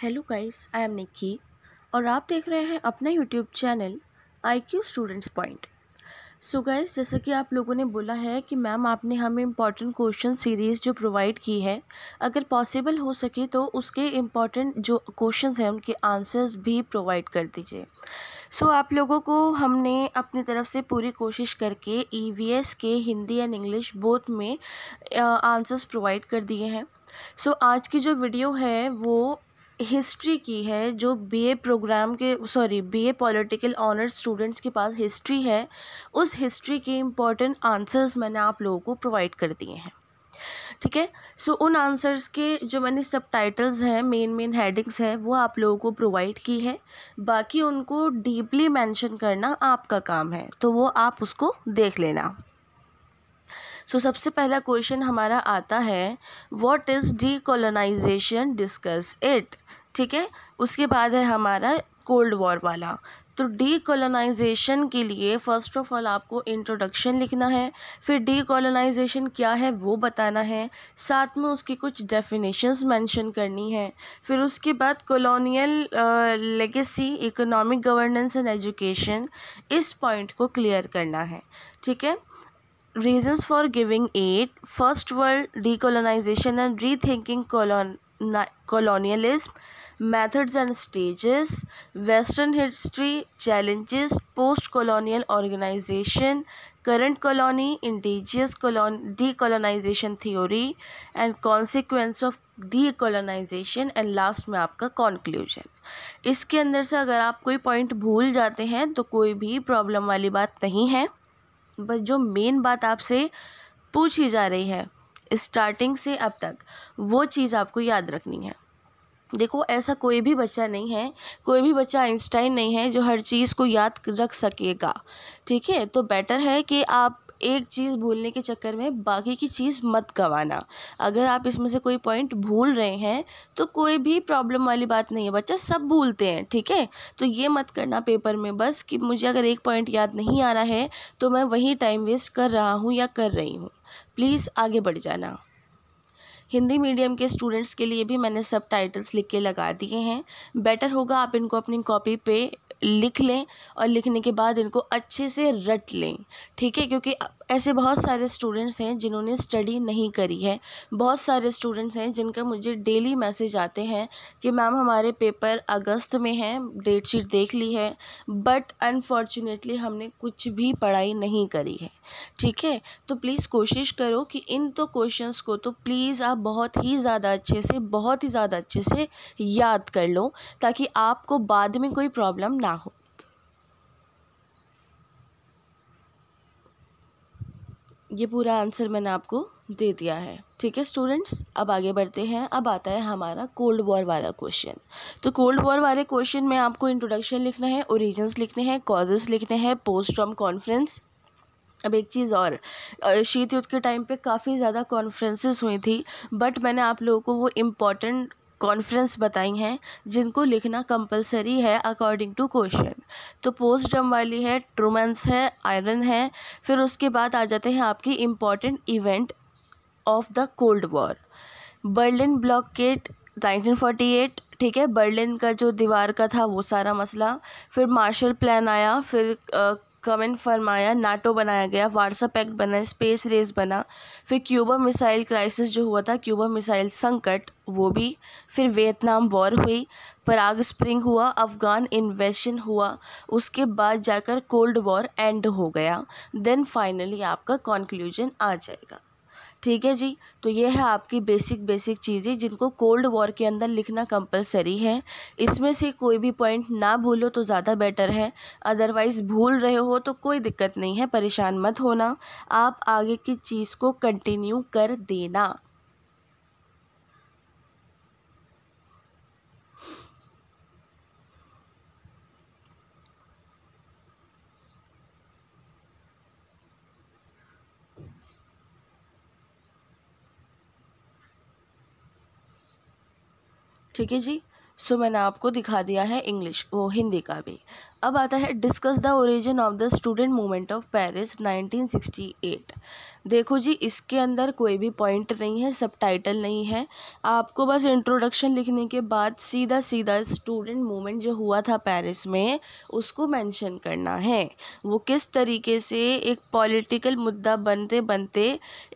hello guys I am Nikki और आप देख रहे हैं अपना YouTube channel I Q students point so guys जैसा कि आप लोगों ने बोला है कि मैम आपने हमें इम्पॉर्टेंट क्वेश्चन सीरीज़ जो प्रोवाइड की है अगर पॉसिबल हो सके तो उसके इम्पॉर्टेंट जो क्वेश्चन हैं उनके आंसर्स भी प्रोवाइड कर दीजिए सो so, आप लोगों को हमने अपनी तरफ से पूरी कोशिश करके ई e के हिंदी एंड इंग्लिश बोथ में आंसर्स प्रोवाइड कर दिए हैं सो so, आज की जो वीडियो है वो हिस्ट्री की है जो बीए प्रोग्राम के sorry BA political honours students के पास हिस्ट्री है उस हिस्ट्री के इम्पॉर्टेंट आंसर्स मैंने आप लोगों को प्रोवाइड कर दिए हैं ठीक है सो उन आंसर्स के जो मैंने सब टाइटल्स हैं मेन मेन हेडिंग्स हैं वो आप लोगों को प्रोवाइड की है बाकी उनको डीपली मैंशन करना आपका काम है तो वो आप उसको देख लेना सो so, सबसे पहला क्वेश्चन हमारा आता है what is decolonisation discuss it ठीक है उसके बाद है हमारा कोल्ड वॉर वाला तो डीकोलोनाइजेशन के लिए फ़र्स्ट ऑफ ऑल आपको इंट्रोडक्शन लिखना है फिर डीकोलोनाइजेशन क्या है वो बताना है साथ में उसकी कुछ डेफिनेशंस मेंशन करनी है फिर उसके बाद colonial legacy economic governance and education इस पॉइंट को क्लियर करना है ठीक है reasons for giving aid first world decolonization and rethinking colon colonialism methods and stages western history challenges post colonial organization current colony indigenous colon decolonization theory and consequence of decolonisation and last में आपका conclusion इसके अंदर से अगर आप कोई point भूल जाते हैं तो कोई भी प्रॉब्लम वाली बात नहीं है बस जो मेन बात आपसे पूछी जा रही है स्टार्टिंग से अब तक वो चीज़ आपको याद रखनी है देखो ऐसा कोई भी बच्चा नहीं है कोई भी बच्चा आइंस्टाइन नहीं है जो हर चीज़ को याद रख सकेगा ठीक है तो बेटर है कि आप एक चीज़ भूलने के चक्कर में बाकी की चीज़ मत गवाना अगर आप इसमें से कोई पॉइंट भूल रहे हैं तो कोई भी प्रॉब्लम वाली बात नहीं है बच्चा सब भूलते हैं ठीक है तो ये मत करना पेपर में बस कि मुझे अगर एक पॉइंट याद नहीं आ रहा है तो मैं वही टाइम वेस्ट कर रहा हूँ या कर रही हूँ प्लीज़ आगे बढ़ जाना हिंदी मीडियम के स्टूडेंट्स के लिए भी मैंने सब टाइटल्स लिख के लगा दिए हैं बेटर होगा आप इनको अपनी कॉपी पे लिख लें और लिखने के बाद इनको अच्छे से रट लें ठीक है क्योंकि ऐसे बहुत सारे स्टूडेंट्स हैं जिन्होंने स्टडी नहीं करी है बहुत सारे स्टूडेंट्स हैं जिनका मुझे डेली मैसेज आते हैं कि मैम हमारे पेपर अगस्त में हैं डेट शीट देख ली है बट अनफॉर्चुनेटली हमने कुछ भी पढ़ाई नहीं करी है ठीक है तो प्लीज़ कोशिश करो कि इन तो क्वेश्चंस को तो प्लीज़ आप बहुत ही ज़्यादा अच्छे से बहुत ही ज़्यादा अच्छे से याद कर लो ताकि आपको बाद में कोई प्रॉब्लम ना हो ये पूरा आंसर मैंने आपको दे दिया है ठीक है स्टूडेंट्स अब आगे बढ़ते हैं अब आता है हमारा कोल्ड वॉर वाला क्वेश्चन तो कोल्ड वॉर वाले क्वेश्चन में आपको इंट्रोडक्शन लिखना है ओरिजन्स लिखने हैं कॉजेस लिखने हैं पोस्ट फ्रॉम कॉन्फ्रेंस अब एक चीज़ और शीत युद्ध के टाइम पे काफ़ी ज़्यादा कॉन्फ्रेंसेस हुई थी बट मैंने आप लोगों को वो इम्पॉर्टेंट कॉन्फ्रेंस बताई हैं जिनको लिखना कंपलसरी है अकॉर्डिंग टू क्वेश्चन तो पोस्ट डम वाली है ट्रूमेंस है आयरन है फिर उसके बाद आ जाते हैं आपकी important event of the cold war Berlin blockade 1948 ठीक है बर्लिन का जो दीवार का था वो सारा मसला फिर मार्शल प्लान आया फिर कमेंट फरमाया नाटो बनाया गया व्हाट्सअप एक्ट बना स्पेस रेस बना फिर क्यूबा मिसाइल क्राइसिस जो हुआ था क्यूबा मिसाइल संकट वो भी फिर वियतनाम वॉर हुई पराग स्प्रिंग हुआ अफ़गान इन्वेशन हुआ उसके बाद जाकर कोल्ड वॉर एंड हो गया देन फाइनली आपका कॉन्क्लूजन आ जाएगा ठीक है जी तो ये है आपकी बेसिक बेसिक चीज़ें जिनको कोल्ड वॉर के अंदर लिखना कंपलसरी है इसमें से कोई भी पॉइंट ना भूलो तो ज़्यादा बेटर है अदरवाइज़ भूल रहे हो तो कोई दिक्कत नहीं है परेशान मत होना आप आगे की चीज़ को कंटिन्यू कर देना ठीक है जी सो so, मैंने आपको दिखा दिया है इंग्लिश वो हिंदी का भी अब आता है discuss the origin of the student movement of Paris 1968 देखो जी इसके अंदर कोई भी पॉइंट नहीं है सब टाइटल नहीं है आपको बस इंट्रोडक्शन लिखने के बाद सीधा सीधा स्टूडेंट मूवमेंट जो हुआ था पेरिस में उसको मेंशन करना है वो किस तरीके से एक पॉलिटिकल मुद्दा बनते बनते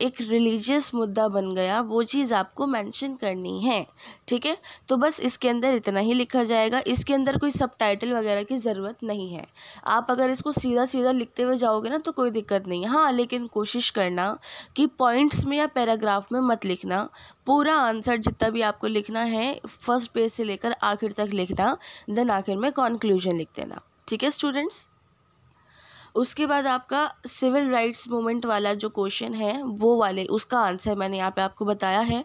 एक रिलीजियस मुद्दा बन गया वो चीज़ आपको मेंशन करनी है ठीक है तो बस इसके अंदर इतना ही लिखा जाएगा इसके अंदर कोई सब वगैरह की ज़रूरत नहीं है आप अगर इसको सीधा सीधा लिखते हुए जाओगे ना तो कोई दिक्कत नहीं है हाँ लेकिन कोशिश करना करना कि पॉइंट्स में या पैराग्राफ में मत लिखना पूरा आंसर जितना भी आपको लिखना है फर्स्ट पेज से लेकर आखिर तक लिखना देन आखिर में कॉन्क्लूजन लिख देना ठीक है स्टूडेंट्स उसके बाद आपका सिविल राइट्स मूवमेंट वाला जो क्वेश्चन है वो वाले उसका आंसर मैंने यहाँ पे आपको बताया है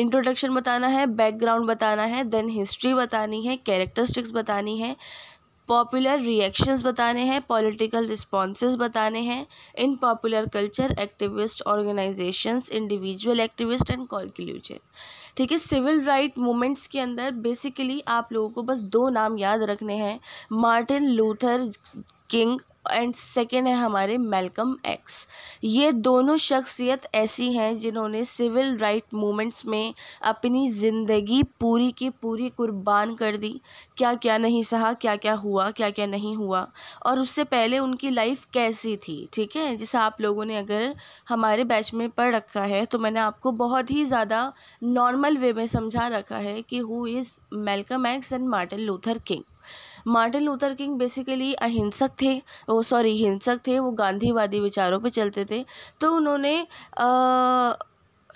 इंट्रोडक्शन बताना है बैकग्राउंड बताना है देन हिस्ट्री बतानी है कैरेक्टरिस्टिक्स बतानी है पॉपुलर रिएक्शंस बताने हैं पॉलिटिकल रिस्पॉन्सेज बताने हैं in popular culture activist organisations individual activist and conclusion ठीक है सिविल राइट मूवमेंट्स के अंदर बेसिकली आप लोगों को बस दो नाम याद रखने हैं Martin Luther King and second है हमारे मेलकम एक्स ये दोनों शख्सियत ऐसी हैं जिन्होंने सिविल राइट मूवमेंट्स में अपनी ज़िंदगी पूरी की पूरी कुर्बान कर दी क्या क्या नहीं सहा क्या क्या हुआ क्या क्या नहीं हुआ और उससे पहले उनकी लाइफ कैसी थी ठीक है जैसे आप लोगों ने अगर हमारे बैच में पढ़ रखा है तो मैंने आपको बहुत ही ज़्यादा नॉर्मल वे में समझा रखा है कि who is Malcolm X and Martin Luther King Martin Luther King basically अहिंसक थे वो सॉरी हिंसक थे वो गांधीवादी विचारों पे चलते थे तो उन्होंने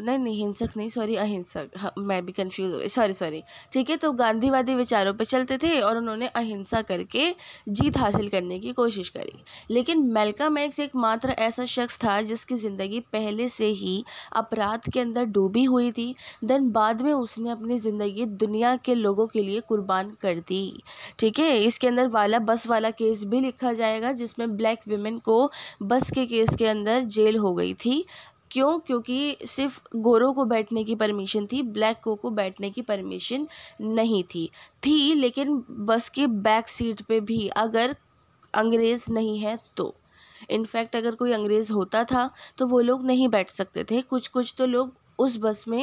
नहीं नहीं हिंसक नहीं सॉरी अहिंसक हाँ, मैं भी कंफ्यूज हो गई सॉरी सॉरी ठीक है तो गांधीवादी विचारों पर चलते थे और उन्होंने अहिंसा करके जीत हासिल करने की कोशिश करी लेकिन मेलका मैक्स एक मात्र ऐसा शख्स था जिसकी ज़िंदगी पहले से ही अपराध के अंदर डूबी हुई थी देन बाद में उसने अपनी ज़िंदगी दुनिया के लोगों के लिए कुर्बान कर दी ठीक है इसके अंदर वाला बस वाला केस भी लिखा जाएगा जिसमें ब्लैक वीमेन को बस के केस के अंदर जेल हो गई थी क्यों क्योंकि सिर्फ गोरों को बैठने की परमिशन थी को को बैठने की परमिशन नहीं थी थी लेकिन बस के बैक सीट पे भी अगर अंग्रेज़ नहीं है तो इनफैक्ट अगर कोई अंग्रेज़ होता था तो वो लोग नहीं बैठ सकते थे कुछ कुछ तो लोग उस बस में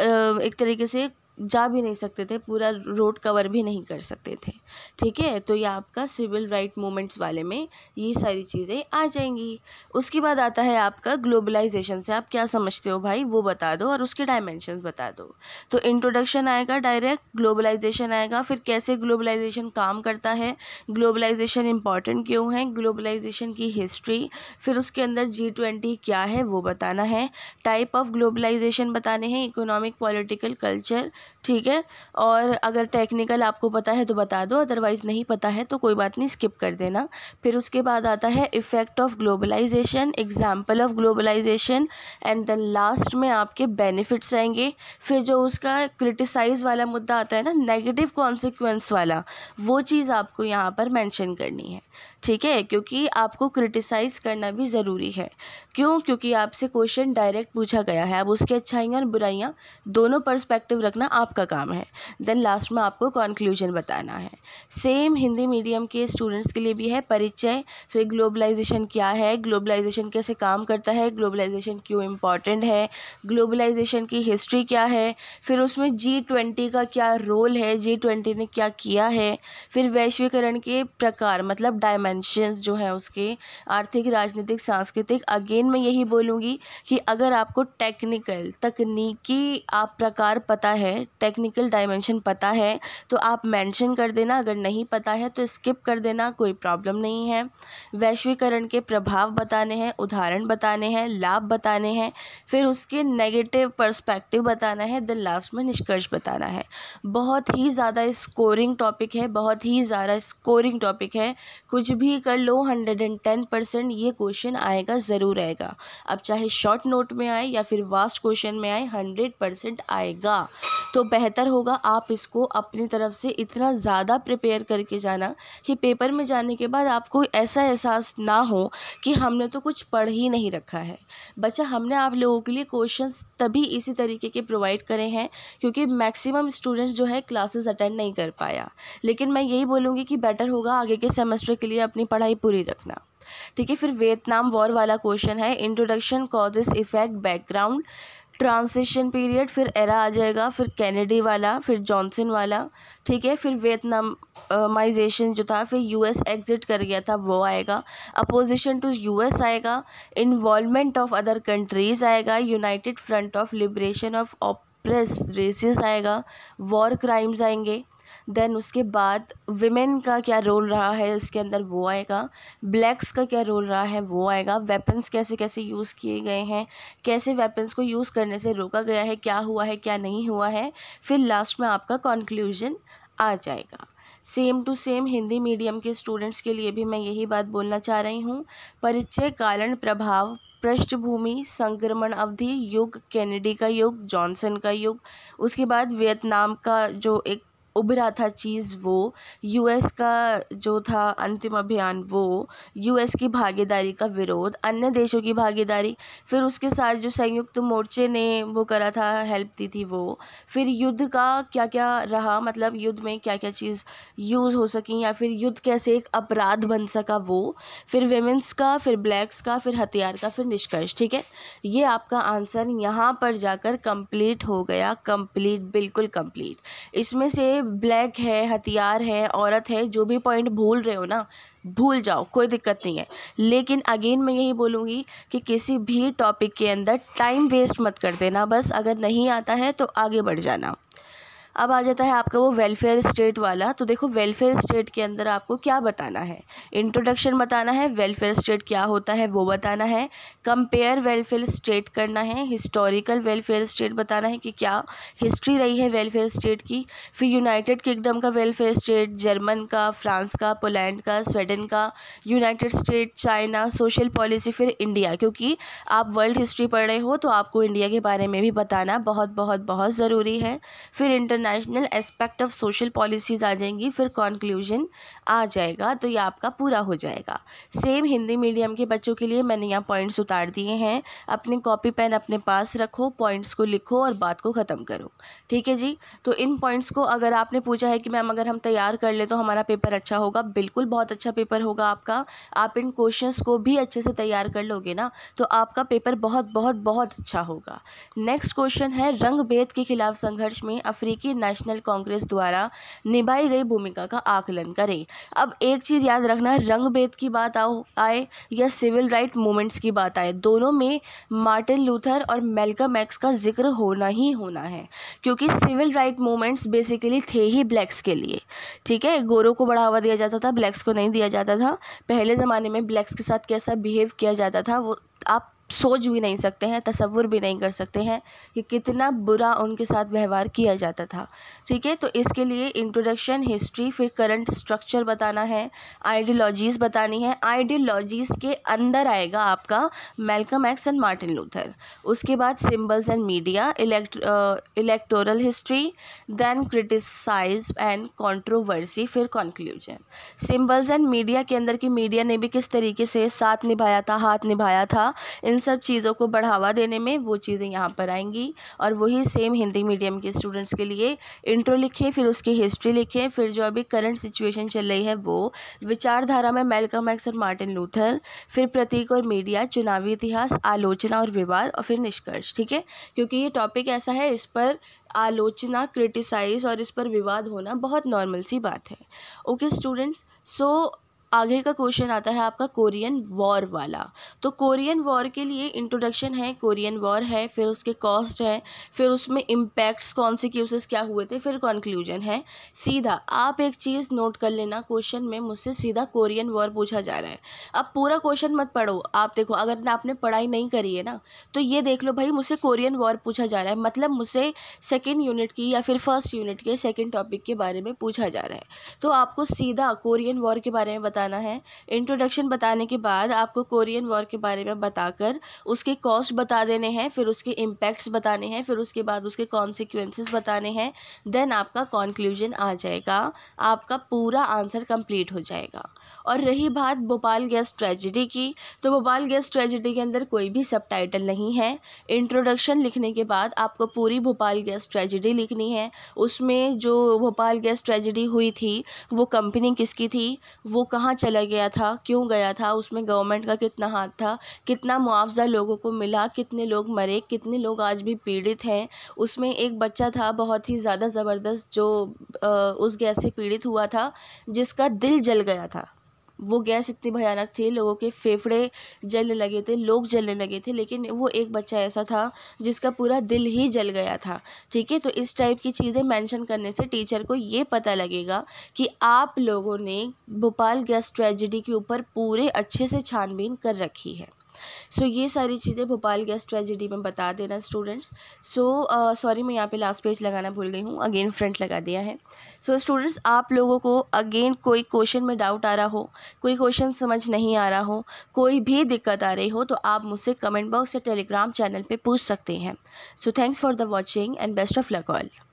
एक तरीके से जा भी नहीं सकते थे पूरा रोड कवर भी नहीं कर सकते थे ठीक है तो ये आपका सिविल राइट मूवमेंट्स वाले में ये सारी चीज़ें आ जाएंगी उसके बाद आता है आपका ग्लोबलाइजेशन से आप क्या समझते हो भाई वो बता दो और उसके डायमेंशन बता दो तो इंट्रोडक्शन आएगा डायरेक्ट ग्लोबलाइजेशन आएगा फिर कैसे ग्लोबलाइजेशन काम करता है ग्लोबलाइजेशन इंपॉर्टेंट क्यों है ग्लोबलाइजेशन की हिस्ट्री फिर उसके अंदर जी ट्वेंटी क्या है वो बताना है टाइप ऑफ ग्लोबलाइजेशन बताने हैं इकोनॉमिक पॉलिटिकल कल्चर ठीक है और अगर टेक्निकल आपको पता है तो बता दो अदरवाइज़ नहीं पता है तो कोई बात नहीं स्किप कर देना फिर उसके बाद आता है effect of globalisation example of globalisation and then last में आपके बेनिफिट्स आएंगे फिर जो उसका क्रिटिसाइज वाला मुद्दा आता है ना नेगेटिव कॉन्सिक्वेंस वाला वो चीज़ आपको यहाँ पर मैंशन करनी है ठीक है क्योंकि आपको क्रिटिसाइज़ करना भी ज़रूरी है क्यों क्योंकि आपसे क्वेश्चन डायरेक्ट पूछा गया है अब उसकी अच्छाइयाँ और बुराइयाँ दोनों पर्सपेक्टिव रखना आपका काम है देन लास्ट में आपको कॉन्क्लूजन बताना है सेम हिंदी मीडियम के स्टूडेंट्स के लिए भी है परिचय फिर ग्लोबलाइजेशन क्या है ग्लोबलाइजेशन कैसे काम करता है ग्लोबलाइजेशन क्यों इम्पॉर्टेंट है ग्लोबलाइजेशन की हिस्ट्री क्या है फिर उसमें जी ट्वेंटी का क्या रोल है जी ट्वेंटी ने क्या किया है फिर वैश्वीकरण के प्रकार मतलब डायमेंशंस जो हैं उसके आर्थिक राजनीतिक सांस्कृतिक अगेन मैं यही बोलूँगी कि अगर आपको टेक्निकल तकनीकी आप प्रकार पता है टेक्निकल डायमेंशन पता है तो आप मेंशन कर देना अगर नहीं पता है तो स्किप कर देना कोई प्रॉब्लम नहीं है वैश्वीकरण के प्रभाव बताने हैं उदाहरण बताने हैं लाभ बताने हैं फिर उसके नेगेटिव पर्सपेक्टिव बताना है देन लास्ट में निष्कर्ष बताना है बहुत ही ज़्यादा स्कोरिंग टॉपिक है बहुत ही ज़्यादा स्कोरिंग टॉपिक है कुछ भी कर लो हंड्रेड एंड टेन परसेंट ये क्वेश्चन आएगा ज़रूर आएगा अब चाहे शॉर्ट नोट में आए या फिर वास्ट क्वेश्चन में आए हंड्रेड परसेंट आएगा तो बेहतर होगा आप इसको अपनी तरफ से इतना ज़्यादा प्रिपेयर करके जाना कि पेपर में जाने के बाद आपको ऐसा एहसास ना हो कि हमने तो कुछ पढ़ ही नहीं रखा है बच्चा हमने आप लोगों के लिए क्वेश्चन तभी इसी तरीके के प्रोवाइड करे हैं क्योंकि मैक्सिमम स्टूडेंट्स जो है क्लासेस अटेंड नहीं कर पाया लेकिन मैं यही बोलूँगी कि बेटर होगा आगे के सेमेस्टर के लिए अपनी पढ़ाई पूरी रखना ठीक है फिर वियतनाम वॉर वाला क्वेश्चन है introduction causes effect background transition period फिर एरा आ जाएगा फिर कैनेडी वाला फिर जॉनसन वाला ठीक है फिर वियतनामाइजेशन जो था फिर यूएस एग्जिट कर गया था वो आएगा अपोजिशन टू यूएस आएगा इन्वॉलमेंट ऑफ अदर कंट्रीज़ आएगा united front of liberation of oppressed races आएगा वॉर क्राइम्स आएंगे देन उसके बाद विमेन का क्या रोल रहा है इसके अंदर वो आएगा ब्लैक्स का क्या रोल रहा है वो आएगा वेपन्स कैसे कैसे यूज़ किए गए हैं कैसे वेपन्स को यूज़ करने से रोका गया है क्या हुआ है क्या नहीं हुआ है फिर लास्ट में आपका कॉन्क्लूजन आ जाएगा same to same Hindi medium के स्टूडेंट्स के लिए भी मैं यही बात बोलना चाह रही हूँ परिचय कारण प्रभाव पृष्ठभूमि संक्रमण अवधि युग कैनेडी का युग जॉनसन का युग उसके बाद वियतनाम का जो एक उभरा था चीज़ वो यू एस का जो था अंतिम अभियान वो यू एस की भागीदारी का विरोध अन्य देशों की भागीदारी फिर उसके साथ जो संयुक्त मोर्चे ने वो करा था हेल्प दी थी वो फिर युद्ध का क्या क्या रहा मतलब युद्ध में क्या क्या चीज़ यूज़ हो सकी या फिर युद्ध कैसे एक अपराध बन सका वो फिर वेमेंस का फिर ब्लैक्स का फिर हथियार का फिर निष्कर्ष ठीक है ये आपका आंसर यहाँ पर जाकर कंप्लीट हो गया कंप्लीट बिल्कुल कंप्लीट इसमें से ब्लैक है हथियार है औरत है जो भी पॉइंट भूल रहे हो ना भूल जाओ कोई दिक्कत नहीं है लेकिन अगेन मैं यही बोलूँगी कि किसी भी टॉपिक के अंदर टाइम वेस्ट मत कर देना बस अगर नहीं आता है तो आगे बढ़ जाना अब आ जाता है आपका वो वेलफेयर स्टेट वाला तो देखो वेलफेयर स्टेट के अंदर आपको क्या बताना है इंट्रोडक्शन बताना है वेलफेयर स्टेट क्या होता है वो बताना है कंपेयर वेलफेयर स्टेट करना है हिस्टोरिकल वेलफेयर स्टेट बताना है कि क्या हिस्ट्री रही है वेलफेयर स्टेट की फिर यूनाइटेड किंगडम का वेलफेयर स्टेट जर्मन का फ्रांस का पोलैंड का स्वीडन का United State China social policy फिर इंडिया क्योंकि आप वर्ल्ड हिस्ट्री पढ़ रहे हो तो आपको इंडिया के बारे में भी बताना बहुत बहुत बहुत ज़रूरी है फिर inter international aspect of social policies आ जाएंगी फिर कॉन्क्लूजन आ जाएगा तो ये आपका पूरा हो जाएगा सेम हिंदी मीडियम के बच्चों के लिए मैंने यहाँ पॉइंट्स उतार दिए हैं अपने कॉपी पेन अपने पास रखो पॉइंट्स को लिखो और बात को ख़त्म करो ठीक है जी तो इन पॉइंट्स को अगर आपने पूछा है कि मैम अगर हम तैयार कर ले तो हमारा पेपर अच्छा होगा बिल्कुल बहुत अच्छा पेपर होगा आपका आप इन क्वेश्चंस को भी अच्छे से तैयार कर लोगे ना तो आपका पेपर बहुत बहुत बहुत अच्छा होगा नेक्स्ट क्वेश्चन है रंग भेद के खिलाफ संघर्ष में अफ्रीकी भारतीय नेशनल कांग्रेस द्वारा निभाई गई भूमिका का आकलन करें अब एक चीज़ याद रखना भेद की बात आए या सिविल राइट मूवमेंट्स की बात आए दोनों में मार्टिन लूथर और मेलकम एक्स का जिक्र होना ही होना है क्योंकि सिविल राइट मूवमेंट्स बेसिकली थे ही ब्लैक्स के लिए ठीक है गोरों को बढ़ावा दिया जाता था ब्लैक्स को नहीं दिया जाता था पहले ज़माने में ब्लैक्स के साथ कैसा बिहेव किया जाता था वो आप सोच भी नहीं सकते हैं तस्वुर भी नहीं कर सकते हैं कि कितना बुरा उनके साथ व्यवहार किया जाता था ठीक है तो इसके लिए इंट्रोडक्शन हिस्ट्री फिर करंट स्ट्रक्चर बताना है आइडियोलॉजीज़ बतानी है आइडियोलॉजीज़ के अंदर आएगा आपका Malcolm X and Martin Luther उसके बाद symbols and media electoral history then criticise and controversy फिर कॉन्क्लूजन सिम्बल्स एंड मीडिया के अंदर की मीडिया ने भी किस तरीके से साथ निभाया था हाथ निभाया था इन सब चीज़ों को बढ़ावा देने में वो चीज़ें यहाँ पर आएंगी और वही सेम हिंदी मीडियम के स्टूडेंट्स के लिए इंट्रो लिखें फिर उसकी हिस्ट्री लिखें फिर जो अभी करंट सिचुएशन चल रही है वो विचारधारा में मेलकम एक्स और मार्टिन लूथर फिर प्रतीक और मीडिया चुनावी इतिहास आलोचना और विवाद और फिर निष्कर्ष ठीक है क्योंकि ये टॉपिक ऐसा है इस पर आलोचना क्रिटिसाइज और इस पर विवाद होना बहुत नॉर्मल सी बात है ओके स्टूडेंट्स सो आगे का क्वेश्चन आता है आपका कोरियन वॉर वाला तो कोरियन वॉर के लिए इंट्रोडक्शन है कोरियन वॉर है फिर उसके कॉस्ट है फिर उसमें इम्पैक्ट्स कौन से केसेस क्या हुए थे फिर कंक्लूजन है सीधा आप एक चीज़ नोट कर लेना क्वेश्चन में मुझसे सीधा कोरियन वॉर पूछा जा रहा है अब पूरा क्वेश्चन मत पढ़ो आप देखो अगर आपने पढ़ाई नहीं करी है ना तो ये देख लो भाई मुझसे कोरियन वॉर पूछा जा रहा है मतलब मुझसे सेकेंड यूनिट की या फिर फर्स्ट यूनिट के सेकेंड टॉपिक के बारे में पूछा जा रहा है तो आपको सीधा कोरियन वॉर के बारे में बता बताना है इंट्रोडक्शन बताने के बाद आपको कोरियन वॉर के बारे में बताकर उसके कॉस्ट बता देने हैं फिर उसके इम्पैक्ट्स बताने हैं फिर उसके बाद उसके कॉन्सिक्वेंसेस बताने हैं देन आपका कॉन्क्लूजन आ जाएगा आपका पूरा आंसर कंप्लीट हो जाएगा और रही बात भोपाल गैस ट्रेजिडी की तो भोपाल गैस ट्रेजिडी के अंदर कोई भी सब नहीं है इंट्रोडक्शन लिखने के बाद आपको पूरी भोपाल गैस ट्रेजिडी लिखनी है उसमें जो भोपाल गैस ट्रेजिडी हुई थी वो कंपनी किसकी थी वो कहाँ कहाँ चला गया था क्यों गया था उसमें गवर्नमेंट का कितना हाथ था कितना मुआवजा लोगों को मिला कितने लोग मरे कितने लोग आज भी पीड़ित हैं उसमें एक बच्चा था बहुत ही ज़्यादा ज़बरदस्त जो उस गैस से पीड़ित हुआ था जिसका दिल जल गया था वो गैस इतनी भयानक थी लोगों के फेफड़े जलने लगे थे लोग जलने लगे थे लेकिन वो एक बच्चा ऐसा था जिसका पूरा दिल ही जल गया था ठीक है तो इस टाइप की चीज़ें मेंशन करने से टीचर को ये पता लगेगा कि आप लोगों ने भोपाल गैस ट्रेजिडी के ऊपर पूरे अच्छे से छानबीन कर रखी है सो ये सारी चीज़ें भोपाल गैस ट्रेजिडी में बता देना स्टूडेंट्स सो सॉरी मैं यहाँ पे लास्ट पेज लगाना भूल गई हूँ अगेन फ्रंट लगा दिया है सो so, स्टूडेंट्स आप लोगों को अगेन कोई क्वेश्चन में डाउट आ रहा हो कोई क्वेश्चन समझ नहीं आ रहा हो कोई भी दिक्कत आ रही हो तो आप मुझसे कमेंट बॉक्स या टेलीग्राम चैनल पर पूछ सकते हैं so thanks for the watching and best of luck all